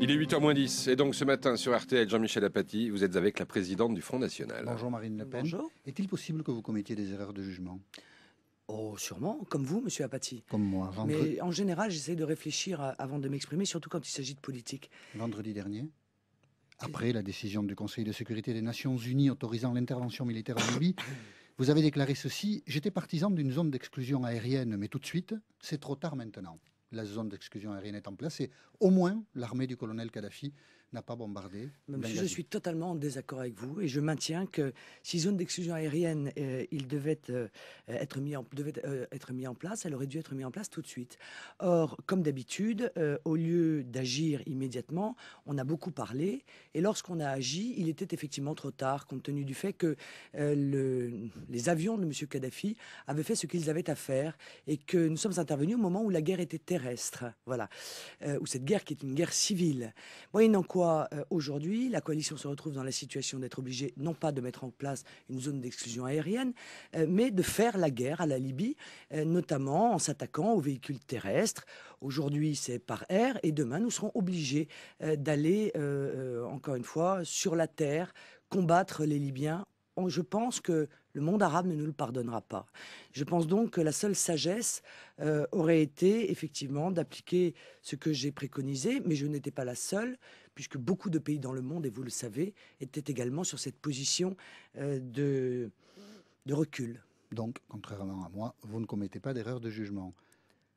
Il est 8h moins 10 et donc ce matin sur RTL, Jean-Michel Apathy, vous êtes avec la présidente du Front National. Bonjour Marine Le Pen. Bonjour. Est-il possible que vous commettiez des erreurs de jugement Oh, sûrement, comme vous, monsieur Apathy. Comme moi, Mais en général, j'essaie de réfléchir avant de m'exprimer, surtout quand il s'agit de politique. Vendredi dernier après la décision du Conseil de sécurité des Nations Unies autorisant l'intervention militaire en Libye, vous avez déclaré ceci J'étais partisan d'une zone d'exclusion aérienne, mais tout de suite, c'est trop tard maintenant la zone d'exclusion aérienne place. placée, au moins l'armée du colonel Kadhafi n'a pas bombardé. je suis totalement en désaccord avec vous et je maintiens que si zone d'exclusion aérienne, euh, il devait, euh, être mis en, devait euh, être mis en place, elle aurait dû être mise en place tout de suite. Or, comme d'habitude, au lieu d'agir immédiatement, on a beaucoup parlé et lorsqu'on a agi, il était effectivement trop tard compte tenu du fait que le, les avions de M. Kadhafi avaient fait ce qu'ils avaient à faire et que nous sommes intervenus au moment où la guerre était terrestre. Voilà. où cette guerre qui est une guerre civile. Moyennant quoi, euh, aujourd'hui la coalition se retrouve dans la situation d'être obligée non pas de mettre en place une zone d'exclusion aérienne, euh, mais de faire la guerre à la Libye, euh, notamment en s'attaquant aux véhicules terrestres. Aujourd'hui c'est par air et demain nous serons obligés d'aller, encore une fois, sur la terre combattre les Libyens je pense que le monde arabe ne nous le pardonnera pas. Je pense donc que la seule sagesse euh, aurait été effectivement d'appliquer ce que j'ai préconisé, mais je n'étais pas la seule, puisque beaucoup de pays dans le monde, et vous le savez, étaient également sur cette position euh, de recul. Donc, contrairement à moi, vous ne commettez pas d'erreur de jugement.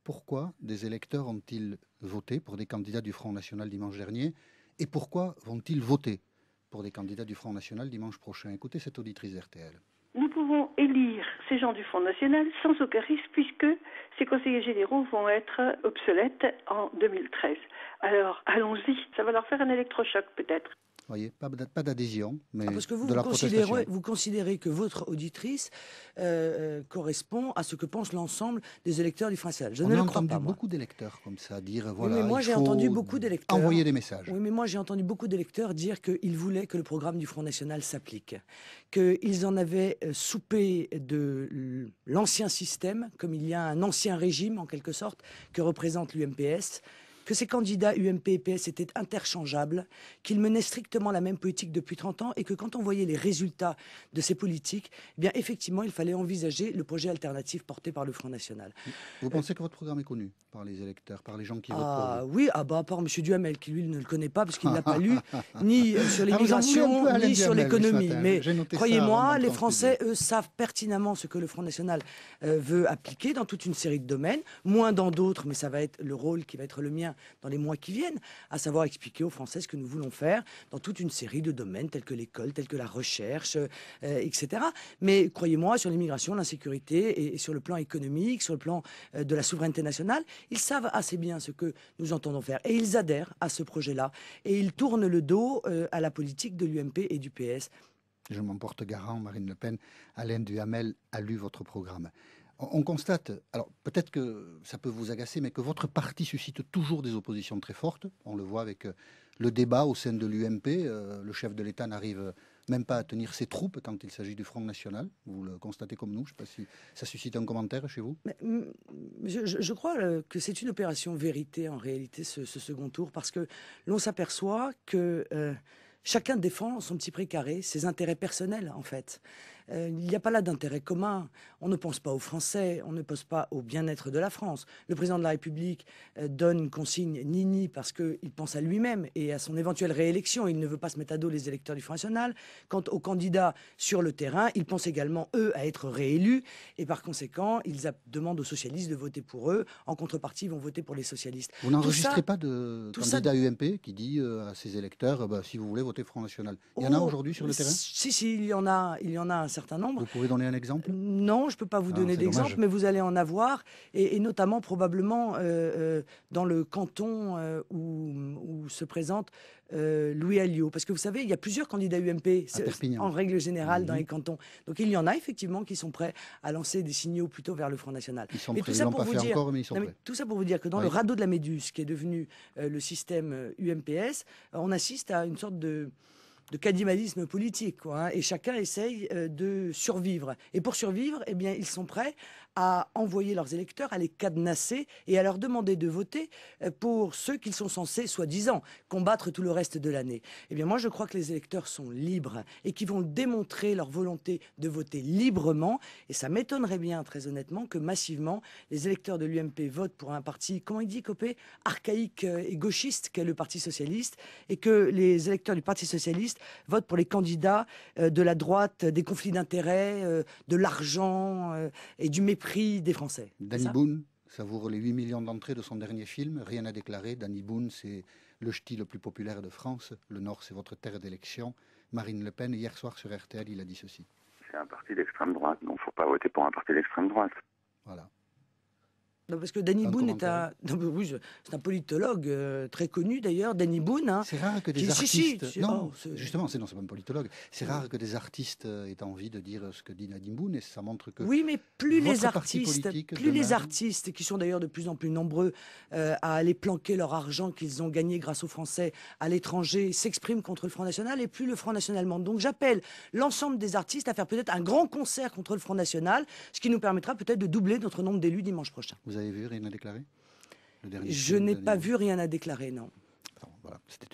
Pourquoi des électeurs ont-ils voté pour des candidats du Front National dimanche dernier Et pourquoi vont-ils voter pour des candidats du Front National dimanche prochain. Écoutez cette auditrice RTL. Nous pouvons élire ces gens du Front National sans aucun risque puisque ces conseillers généraux vont être obsolètes en 2013. Alors allons-y, ça va leur faire un électrochoc peut-être voyez, pas, d'adhésion, mais ah, parce que vous, considérez, que votre auditrice euh, euh, correspond à ce que pense l'ensemble des électeurs du Front Je On ne entendu pas, beaucoup d'électeurs comme ça dire voilà. mais entendu envoyer des messages. Oui, mais moi j'ai entendu beaucoup d'électeurs dire qu'ils voulaient que le programme du Front National s'applique, qu'ils en avaient euh, soupé de l'ancien système, comme il y a un ancien régime en quelque sorte que représente l'UMPS que ces candidats UMP et PS étaient interchangeables, qu'ils menaient strictement la même politique depuis 30 ans et que quand on voyait les résultats de ces politiques, eh bien effectivement, il fallait envisager le projet alternatif porté par le Front National. Vous pensez que votre programme est connu par les électeurs, par les gens qui ah votent Ah oui, ah bah, à part M. Duhamel qui lui ne le connaît pas parce qu'il ne l'a pas lu, ni euh, sur ah, l'immigration, ni sur l'économie. Mais croyez-moi, les Français, eux, savent pertinemment ce que le Front National euh, veut appliquer dans toute une série de domaines, moins dans d'autres, mais ça va être le rôle qui va être le mien dans les mois qui viennent, à savoir expliquer aux Français ce que nous voulons faire dans toute une série de domaines tels que l'école, tels que la recherche, euh, etc. Mais croyez-moi, sur l'immigration, l'insécurité et, sur le plan économique, sur le plan euh, de la souveraineté nationale, ils savent assez bien ce que nous entendons faire et ils adhèrent à ce projet-là et ils tournent le dos euh, à la politique de l'UMP et du PS. Je porte garant, Marine Le Pen. Alain Duhamel a lu votre programme. On constate, alors peut-être que ça peut vous agacer, mais que votre parti suscite toujours des oppositions très fortes. On le voit avec euh, le débat au sein de l'UMP. Euh, le chef de l'État n'arrive même pas à tenir ses troupes quand il s'agit du Front National. Vous le constatez comme nous. Je ne sais pas si ça suscite un commentaire chez vous. Mm, je, crois euh, que c'est une opération vérité en réalité, ce, second tour, parce que l'on s'aperçoit que chacun défend son petit précaré, ses intérêts personnels en fait. Euh, il n'y a pas là d'intérêt commun. On ne pense pas aux Français, on ne pense pas au bien-être de la France. Le président de la République euh, donne une consigne nini parce qu'il pense à lui-même et à son éventuelle réélection. Il ne veut pas se mettre à dos les électeurs du Front National. Quant aux candidats sur le terrain, ils pensent également, eux, à être réélus et par conséquent, ils demandent aux socialistes de voter pour eux. En contrepartie, ils vont voter pour les socialistes. Vous n'enregistrez pas de candidat UMP qui dit euh, à ses électeurs, bah, si vous voulez, voter Front National. Il y en a oh, aujourd'hui sur le terrain Si, si, il y en a, il y en a un vous pouvez donner un exemple Non, je ne peux pas vous ah, donner d'exemple, mais vous allez en avoir, et, notamment probablement euh, euh, dans le canton euh, où, se présente Louis Alliot. Parce que vous savez, il y a plusieurs candidats UMP en règle générale dans les cantons. Donc il y en a effectivement qui sont prêts à lancer des signaux plutôt vers le Front National. Ils sont prêts, tout ça pour vous dire, Tout ça pour vous dire que dans le radeau de la Méduse, qui est devenu le système UMPS, on assiste à une sorte de de cadimalisme politique. Quoi, hein. et chacun essaye euh, de survivre. Et pour survivre, eh bien, ils sont prêts à envoyer leurs électeurs, à les cadenasser et à leur demander de voter euh, pour ceux qu'ils sont censés, soi-disant, combattre tout le reste de l'année. Et eh bien, moi, je crois que les électeurs sont libres et qu'ils vont démontrer leur volonté de voter librement. Et ça m'étonnerait bien, très honnêtement, que massivement, les électeurs de l'UMP votent pour un parti, comment il dit, Copé, archaïque euh, et gauchiste, qu'est le Parti Socialiste, et que les électeurs du Parti Socialiste votent pour les candidats euh, de la droite, des conflits d'intérêts, de l'argent et du mépris prix des Français. Danny Boone savoure les 8 millions d'entrées de son dernier film. Rien à déclarer. Danny Boone, c'est le ch'ti le plus populaire de France. Le Nord, c'est votre terre d'élection. Marine Le Pen, hier soir sur RTL, il a dit ceci. C'est un parti d'extrême droite, donc il ne faut pas voter pour un parti d'extrême droite. Voilà parce que Danny Boone est un, c'est un politologue euh, très connu d'ailleurs, Danny Boone. Hein. c'est rare que des artistes. non, oh, justement, c'est non, c'est pas un politologue. C'est rare que des artistes euh, aient envie de dire ce que dit Danny Boone et ça montre que. Oui, mais plus les artistes, plus les artistes qui sont d'ailleurs de plus en plus nombreux euh, à aller planquer leur argent qu'ils ont gagné grâce aux Français à l'étranger s'expriment contre le Front National et plus le Front National monte. Donc j'appelle l'ensemble des artistes à faire peut-être un grand concert contre le Front National, ce qui nous permettra peut-être de doubler notre nombre d'élus dimanche prochain. Vous vous avez vu rien à déclarer Je n'ai pas vu rien à déclarer, non.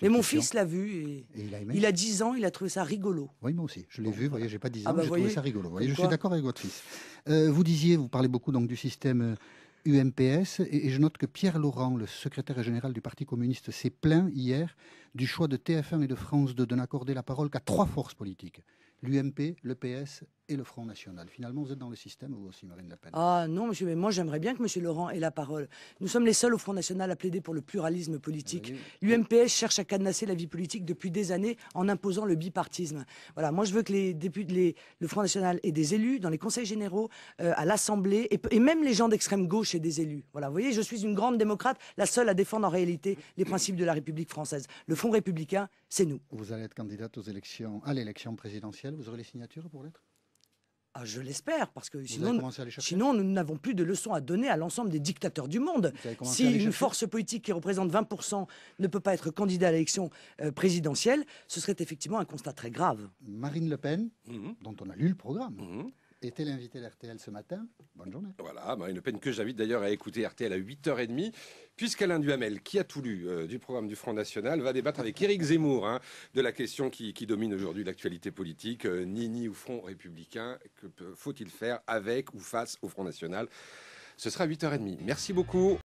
mais mon fils l'a vu et, il, a 10 ans, il a trouvé ça rigolo. Oui, moi aussi. Je l'ai vu, voyez, j'ai pas 10 ah ans, bah, trouvé ça rigolo. je suis d'accord avec votre fils. Euh, vous disiez, vous parlez beaucoup donc du système UMPS euh, et, je note que Pierre Laurent, le secrétaire général du Parti communiste, s'est plaint hier du choix de TF1 et de France de n'accorder la parole qu'à trois forces politiques l'UMP, le PS et le Front National. Finalement, vous êtes dans le système, vous aussi, Marine Le Pen. Ah non, monsieur, mais moi j'aimerais bien que monsieur Laurent ait la parole. Nous sommes les seuls au Front National à plaider pour le pluralisme politique. L'UMPS cherche à cadenasser la vie politique depuis des années en imposant le bipartisme. Voilà, moi je veux que les députés, le Front National ait des élus dans les conseils généraux, euh, à l'Assemblée, et, même les gens d'extrême gauche aient des élus. Voilà, vous voyez, je suis une grande démocrate, la seule à défendre en réalité les principes de la République française. Le Front républicain, c'est nous. Vous allez être candidate aux élections, à l'élection présidentielle, vous aurez les signatures pour l'être ah, je l'espère, parce que sinon, sinon nous n'avons plus de leçons à donner à l'ensemble des dictateurs du monde. Si une force politique qui représente 20% ne peut pas être candidat à l'élection euh, présidentielle, ce serait effectivement un constat très grave. Marine Le Pen, mhm. dont on a lu le programme, mhm était l'invité d'RTL ce matin. Bonne journée. Voilà, bah, une peine que j'invite d'ailleurs à écouter RTL à 8h30, puisqu'Alain Duhamel, qui a tout lu euh, du programme du Front National, va débattre avec Éric Zemmour hein, de la question qui, domine aujourd'hui l'actualité politique, euh, ni Nini ou Front républicain, que faut-il faire avec ou face au Front National Ce sera 8h30. Merci beaucoup.